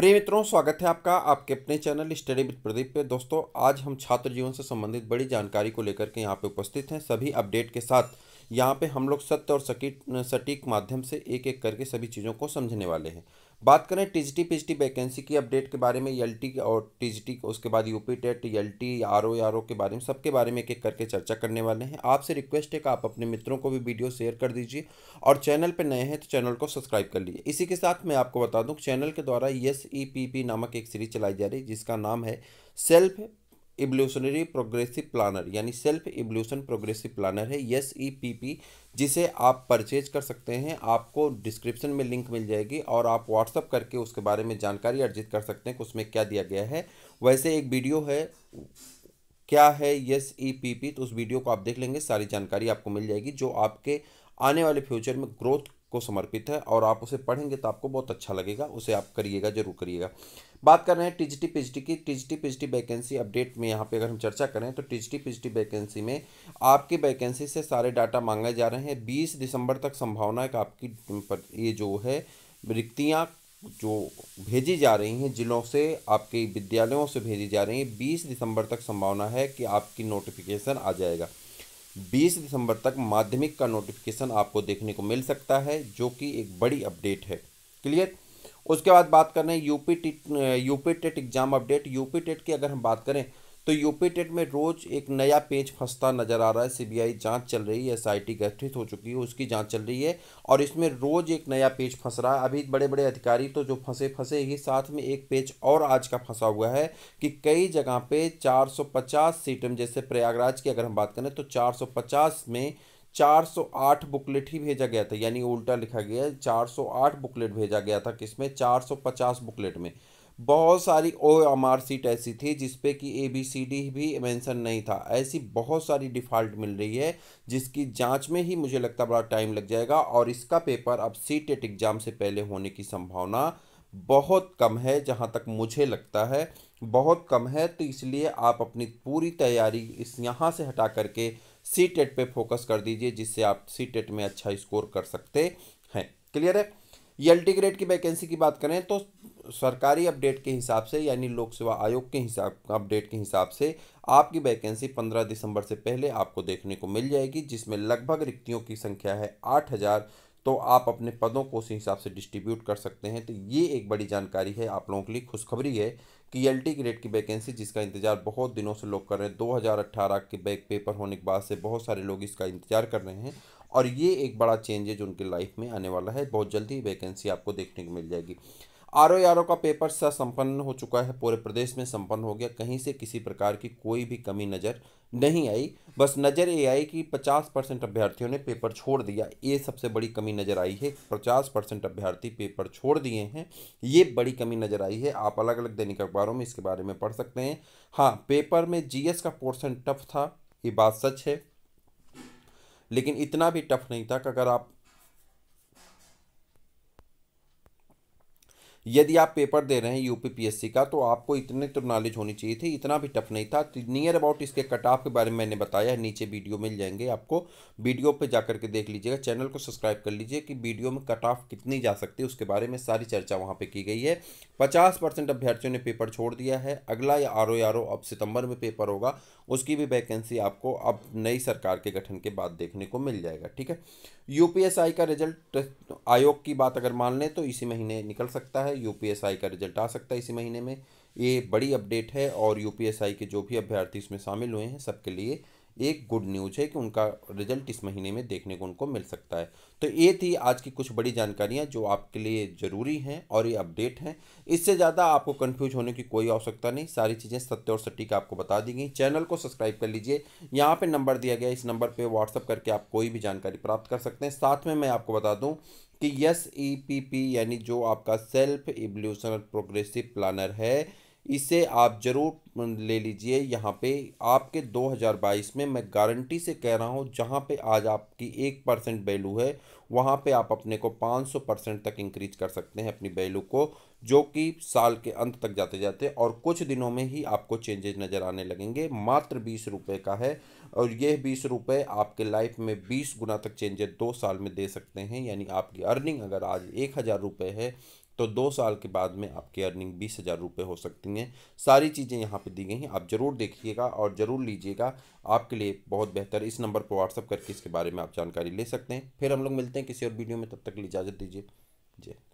प्रिय मित्रों स्वागत है आपका आपके अपने चैनल स्टडी विद प्रदीप पे दोस्तों आज हम छात्र जीवन से संबंधित बड़ी जानकारी को लेकर के यहाँ पे उपस्थित हैं सभी अपडेट के साथ यहाँ पे हम लोग सत्य और सटीक सटीक माध्यम से एक एक करके सभी चीज़ों को समझने वाले हैं बात करें टीजीटी पीजीटी वैकेंसी की अपडेट के बारे में टी और टीजीटी उसके बाद UP TET O R O के बारे में सबके बारे में एक एक करके चर्चा करने वाले हैं आपसे रिक्वेस्ट है कि आप अपने मित्रों को भी वीडियो शेयर कर दीजिए और चैनल पर नए हैं तो चैनल को सब्सक्राइब कर लीजिए इसी के साथ मैं आपको बता दूँ चैनल के द्वारा यस ई पी पी नामक एक सीरीज चलाई जा रही है जिसका नाम है सेल्फ इवोल्यूशनरी प्रोग्रेसिव प्लानर यानी सेल्फ इवोल्यूशन प्रोग्रेसिव प्लानर है एस ई पी पी जिसे आप परचेज कर सकते हैं आपको डिस्क्रिप्शन में लिंक मिल जाएगी और आप व्हाट्सअप करके उसके बारे में जानकारी अर्जित कर सकते हैं कि उसमें क्या दिया गया है वैसे एक वीडियो है क्या है यस ई पी पी तो उस वीडियो को आप देख लेंगे सारी जानकारी आपको मिल जाएगी जो आपके आने वाले फ्यूचर में ग्रोथ को समर्पित है और आप उसे पढ़ेंगे तो आपको बहुत अच्छा लगेगा उसे आप करिएगा जरूर करिएगा बात कर रहे हैं टीजीटी पीजीटी की टीजीटी पीजीटी वैकेंसी अपडेट में यहाँ पे अगर हम चर्चा करें तो टीजीटी पीजीटी वैकेंसी में आपकी वैकेंसी से सारे डाटा मांगे जा रहे हैं बीस दिसंबर तक संभावना है कि आपकी ये जो है रिक्तियाँ जो भेजी जा रही हैं जिलों से आपके विद्यालयों से भेजी जा रही हैं बीस दिसंबर तक संभावना है कि आपकी नोटिफिकेशन आ जाएगा 20 दिसंबर तक माध्यमिक का नोटिफिकेशन आपको देखने को मिल सकता है जो कि एक बड़ी अपडेट है क्लियर उसके बाद बात कर रहे हैं UP TET UP TET exam update UP TET की अगर हम बात करें तो यूपी टेट में रोज एक नया पेज फंसता नजर आ रहा है सीबीआई जांच चल रही है एसआईटी गठित हो चुकी है उसकी जांच चल रही है और इसमें रोज एक नया पेज फंस रहा है अभी बड़े बड़े अधिकारी तो जो फंसे फंसे ही साथ में एक पेज और आज का फंसा हुआ है कि कई जगह पे 450 सौ पचास जैसे प्रयागराज की अगर हम बात करें तो चार में 408 बुकलेट ही भेजा गया था यानी उल्टा लिखा गया है 408 बुकलेट भेजा गया था किसमें 450 बुकलेट में बहुत सारी ओ एम आर सीट ऐसी थी जिसपे कि ए बी सी डी भी मेंशन नहीं था ऐसी बहुत सारी डिफ़ॉल्ट मिल रही है जिसकी जांच में ही मुझे लगता बड़ा टाइम लग जाएगा और इसका पेपर अब सी टेट एग्ज़ाम से पहले होने की संभावना बहुत कम है जहाँ तक मुझे लगता है बहुत कम है तो इसलिए आप अपनी पूरी तैयारी इस यहाँ से हटा करके सी टेट पर फोकस कर दीजिए जिससे आप सी टेट में अच्छा स्कोर कर सकते हैं क्लियर है ये एल ग्रेड की वैकेंसी की बात करें तो सरकारी अपडेट के हिसाब से यानी लोक सेवा आयोग के हिसाब अपडेट के हिसाब से आपकी वैकेंसी 15 दिसंबर से पहले आपको देखने को मिल जाएगी जिसमें लगभग रिक्तियों की संख्या है आठ हज़ार तो आप अपने पदों को उसी हिसाब से डिस्ट्रीब्यूट कर सकते हैं तो ये एक बड़ी जानकारी है आप लोगों के लिए खुशखबरी है कि एल टी ग्रेड की वैकेंसी जिसका इंतजार बहुत दिनों से लोग कर रहे हैं दो के बैक पेपर होने के बाद से बहुत सारे लोग इसका इंतजार कर रहे हैं और ये एक बड़ा चेंज है जो उनकी लाइफ में आने वाला है बहुत जल्दी वैकेंसी आपको देखने को मिल जाएगी आर ओ आर ओ का पेपर संपन्न हो चुका है पूरे प्रदेश में संपन्न हो गया कहीं से किसी प्रकार की कोई भी कमी नज़र नहीं आई बस नज़र ये आई कि 50 परसेंट अभ्यर्थियों ने पेपर छोड़ दिया ये सबसे बड़ी कमी नज़र आई है 50 परसेंट अभ्यर्थी पेपर छोड़ दिए हैं ये बड़ी कमी नज़र आई है आप अलग अलग दैनिक अखबारों में इसके बारे में पढ़ सकते हैं हाँ पेपर में जी का पोर्सन टफ था ये बात सच है लेकिन इतना भी टफ नहीं था कि अगर आप यदि आप पेपर दे रहे हैं यूपी पीएससी का तो आपको इतने तो नॉलेज होनी चाहिए थी इतना भी टफ नहीं था नियर अबाउट इसके कट ऑफ के बारे में मैंने बताया नीचे वीडियो मिल जाएंगे आपको वीडियो पर जाकर के देख लीजिएगा चैनल को सब्सक्राइब कर लीजिए कि वीडियो में कट ऑफ कितनी जा सकती है उसके बारे में सारी चर्चा वहाँ पर की गई है पचास परसेंट अभ्यर्थियों ने पेपर छोड़ दिया है अगला या आर ओ अब सितंबर में पेपर होगा उसकी भी वैकेंसी आपको अब नई सरकार के गठन के बाद देखने को मिल जाएगा ठीक है यूपीएसआई का रिजल्ट आयोग की बात अगर मान लें तो इसी महीने निकल सकता है है यूपीएसआई का रिजल्ट आ सकता है इसी महीने में ये बड़ी अपडेट है और यूपीएसआई के जो भी अभ्यर्थी इसमें शामिल हुए हैं सबके लिए एक गुड न्यूज़ है कि उनका रिजल्ट इस महीने में देखने को उनको मिल सकता है तो ये थी आज की कुछ बड़ी जानकारियाँ जो आपके लिए ज़रूरी हैं और ये अपडेट हैं इससे ज़्यादा आपको कन्फ्यूज होने की कोई आवश्यकता नहीं सारी चीज़ें सत्य और सटीक आपको बता दी गई चैनल को सब्सक्राइब कर लीजिए यहाँ पर नंबर दिया गया इस नंबर पर व्हाट्सअप करके आप कोई भी जानकारी प्राप्त कर सकते हैं साथ में मैं आपको बता दूँ कि यस ई पी पी यानी जो आपका सेल्फ एवल्यूशन प्रोग्रेसिव प्लानर है इसे आप ज़रूर ले लीजिए यहाँ पे आपके 2022 में मैं गारंटी से कह रहा हूँ जहाँ पे आज आपकी एक परसेंट वैल्यू है वहाँ पे आप अपने को 500 परसेंट तक इंक्रीज कर सकते हैं अपनी वैल्यू को जो कि साल के अंत तक जाते जाते और कुछ दिनों में ही आपको चेंजेज नज़र आने लगेंगे मात्र बीस रुपये का है और यह बीस रुपये आपके लाइफ में बीस गुना तक चेंजेज दो साल में दे सकते हैं यानी आपकी अर्निंग अगर आज एक हज़ार रुपये है तो दो साल के बाद में आपकी अर्निंग बीस हज़ार रुपये हो सकती हैं सारी चीज़ें यहाँ पे दी गई हैं आप ज़रूर देखिएगा और ज़रूर लीजिएगा आपके लिए बहुत बेहतर इस नंबर पर व्हाट्सअप करके इसके बारे में आप जानकारी ले सकते हैं फिर हम लोग मिलते हैं किसी और वीडियो में तब तक इजाज़त दीजिए जी